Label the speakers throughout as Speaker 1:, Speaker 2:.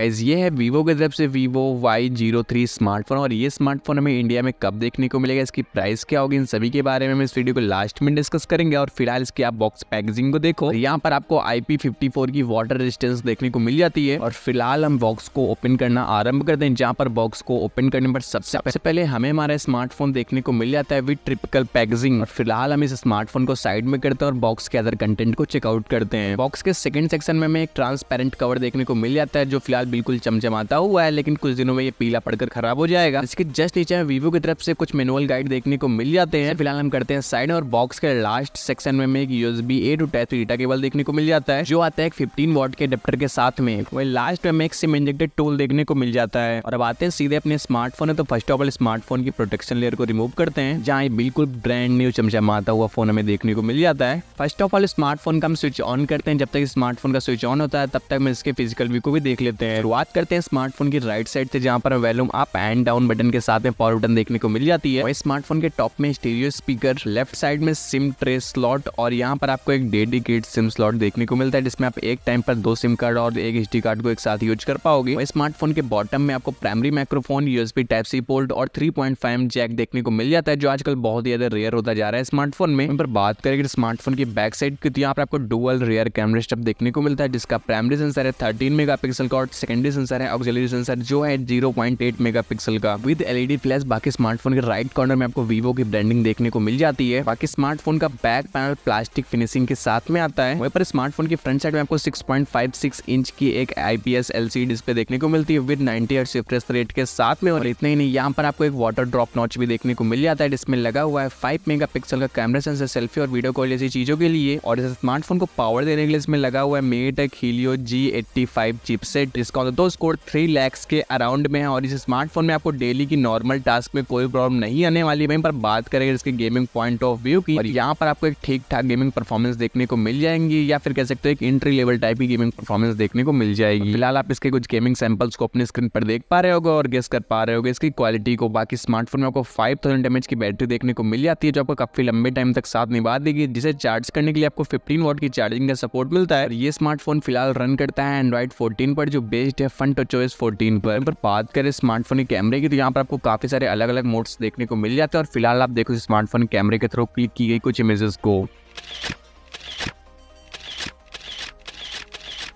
Speaker 1: as ये है Vivo की तरफ से Vivo Y zero three smartphone और ये स्मार्टफोन हमें इंडिया में कब देखने को मिलेगा इसकी प्राइस क्या होगी इन सभी के बारे में हम इस वीडियो को लास्ट में डिस्कस करेंगे और फिलहाल इसकी आप बॉक्स पैकेजिंग को देखो यहाँ पर आपको IP54 की वाटर रेजिस्टेंस देखने को मिल जाती है और फिलहाल हम बॉक्स को ओपन करना आरम्भ करते हैं जहाँ पर बॉक्स को ओपन करने पर सबसे सबसे पहले हमें हमारा स्मार्टफोन देखने को मिल जाता है विद ट्रिपिकल पैकेजिंग और फिलहाल हम इस स्मार्टफोन को साइड में करते हैं और बॉक्स के अदर कंटेंट को चेकआउट करते हैं बॉक्स के सेकंड सेक्शन में हमें एक ट्रांसपेरेंट कवर देखने को मिल जाता है जो फिलहाल बिल्कुल चमचमाता हुआ है लेकिन कुछ दिनों में ये पीला पड़कर खराब हो जाएगा इसके जस्ट नीचे में वीवो की तरफ से कुछ मेनुअल गाइड देखने को मिल जाते हैं फिलहाल हम करते हैं साइड और बॉक्स के लास्ट सेक्शन में एक USB A to type data cable देखने को मिल जाता है जो आता है फिफ्टीन वॉट के अडेप्टर के साथ में वही लास्ट में एक सिम इंजेक्टेड टूल देखने को मिल जाता है और अब आते हैं सीधे अपने स्मार्टफोन है तो फर्स्ट ऑफ ऑल स्मार्टफोन की प्रोटेक्शन लेयर को रिमूव करते हैं जहाँ ये बिल्कुल ब्रांड न्यू चमचमाता हुआ फोन हमें देखने को मिल जाता है फर्स्ट ऑफ ऑल स्मार्टफोन का हम स्विच ऑन करते हैं जब तक स्मार्टफोन का स्विच ऑन होता है तब तक हम इसके फिजिकल व्यू को भी देख लेते हैं शुरुआत करते हैं स्मार्टफोन की राइट साइड से जहाँ पर volume up and down button के साथ में पावर बटन देखने को मिल जाती है स्मार्टफोन के टॉप में स्टीरियो स्पीकर लेफ्ट साइड में सिम ट्रे स्लॉट और यहाँ पर आपको एक डेडिकेट सिम स्लॉट देखने को मिलता है जिसमें आप एक टाइम पर दो सिम कार्ड और एक एच कार्ड को एक साथ यूज कर पाओगे स्मार्टफोन के बॉटम में आपको primary microphone USB type C port और थ्री पॉइंट जैक देखने को मिल जाता है जो आजकल बहुत ही ज्यादा रेयर होता जा रहा है स्मार्टफोन में पर बात करें स्मार्टफोन की बैक साइड की तो यहाँ पर आपको डुअल रेयर कैमरा स्टेप देखने को मिलता है जिसका प्राइमरी सेंसर है थर्टीन मेगा का और सेकेंडरी सेंसर है ऑक्सिलरी सेंसर जो है zero point eight mega pixel का विद एलईडी फ्लैश बाकी स्मार्टफोन के राइट कॉर्नर में आपको वीवो की ब्रांडिंग देखने को मिल जाती है बाकी स्मार्टफोन का बैक पैनल प्लास्टिक फिनिशिंग के साथ में आता है वहीं पर स्मार्टफोन की फ्रंट साइड में आपको six point five six inch की एक आईपीएस एलसीडी डिस्प्ले देखने को मिलती है with ninety hertz refresh rate के साथ में और इतना ही नहीं यहाँ पर आपको एक वाटर ड्रॉप नॉच भी देखने को मिल जाता है जिसमें लगा हुआ है फाइव मेगा पिक्सल का कैमरा सेंसर सेल्फी और वीडियो कॉल जैसी चीजों के लिए और इस स्मार्टफोन को पावर देने के लिए इसमें लगा हुआ है MediaTek Helio G eighty five chipset जिसका डिस्काउंट दोस्त स्कोर थ्री लैक्स के अराउंड में है और इस स्मार्टफोन में आपको डेली की नॉर्मल टास्क में कोई प्रॉब्लम नहीं आने वाली वहीं पर बात करेंगे इसके गेमिंग पॉइंट ऑफ व्यू की और यहाँ पर आपको एक ठीक ठाक गेमिंग परफॉर्मेंस देखने को मिल जाएंगी या फिर कह सकते हो एक एंट्री लेवल टाइप की गेमिंग परफॉर्मेंस देखने को मिल जाएगी फिलहाल आप इसके कुछ गेमिंग सैम्पल्स को अपने स्क्रीन पर देख पा रहे होगा और गेस कर पा रहे होगा इसकी क्वालिटी को बाकी स्मार्टफोन में आपको फाइव थाउजेंड एमएच की बैटरी देखने को मिल जाती है जो आपको काफी लंबे टाइम तक साथ निभा देगी जिसे चार्ज करने के लिए आपको फिफ्टीन वॉट की चार्जिंग का सपोर्ट मिलता है ये स्मार्टफोन फिलहाल रन करता है एंड्रॉइड फोर्टीन पर जो बेस प्राइस है फन टच ओएस फोर्टीन पर पर बात करें स्मार्टफोन के कैमरे की तो यहाँ पर आपको काफ़ी सारे अलग अलग मोड्स देखने को मिल जाते हैं और फिलहाल आप देखो स्मार्टफोन कैमरे के थ्रू क्लिक की गई कुछ इमेजेस को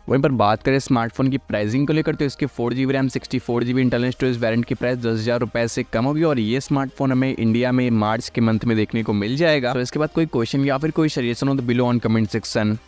Speaker 1: वहीं पर बात करें स्मार्टफोन की प्राइसिंग को लेकर तो इसके four G RAM sixty four G internal storage variant की प्राइस दस हज़ार रुपये से कम होगी और ये स्मार्टफोन हमें इंडिया में मार्च के मंथ में देखने को मिल जाएगा तो इसके बाद कोई क्वेश्चन या फिर कोई सजेशन हो तो बिलो ऑन कमेंट सेक्शन